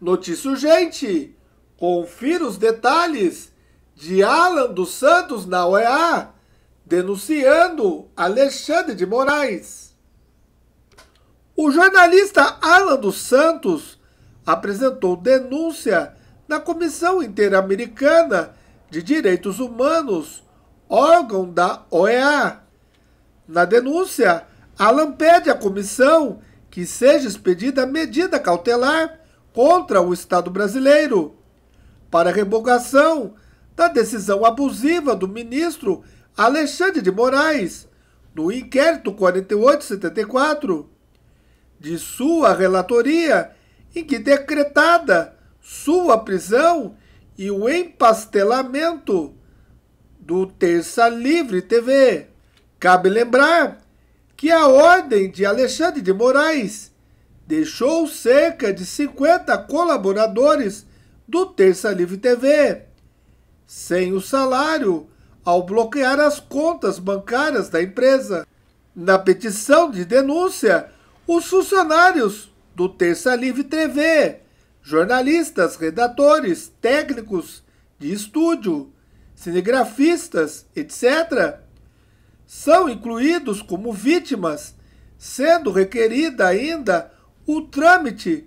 Notícia urgente! Confira os detalhes de Alan dos Santos na OEA denunciando Alexandre de Moraes. O jornalista Alan dos Santos apresentou denúncia na Comissão Interamericana de Direitos Humanos, órgão da OEA. Na denúncia, Alan pede à comissão que seja expedida medida cautelar contra o Estado brasileiro para revogação da decisão abusiva do ministro Alexandre de Moraes no inquérito 4874 de sua relatoria em que decretada sua prisão e o empastelamento do Terça Livre TV. Cabe lembrar que a ordem de Alexandre de Moraes deixou cerca de 50 colaboradores do Terça Livre TV, sem o salário, ao bloquear as contas bancárias da empresa. Na petição de denúncia, os funcionários do Terça Livre TV, jornalistas, redatores, técnicos de estúdio, cinegrafistas, etc., são incluídos como vítimas, sendo requerida ainda o trâmite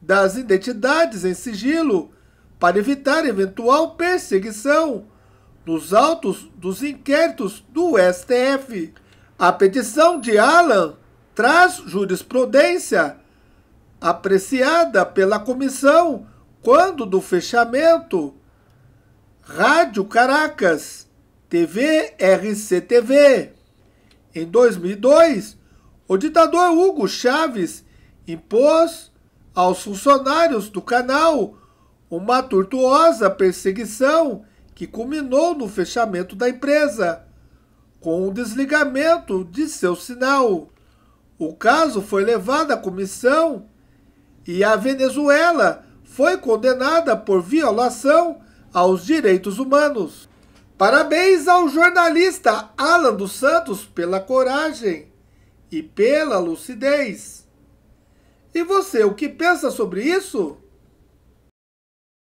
das identidades em sigilo para evitar eventual perseguição nos autos dos inquéritos do STF. A petição de Alan traz jurisprudência apreciada pela comissão quando do fechamento Rádio Caracas, TV RCTV. Em 2002, o ditador Hugo Chávez impôs aos funcionários do canal uma tortuosa perseguição que culminou no fechamento da empresa, com o desligamento de seu sinal. O caso foi levado à comissão e a Venezuela foi condenada por violação aos direitos humanos. Parabéns ao jornalista Alan dos Santos pela coragem e pela lucidez. E você, o que pensa sobre isso?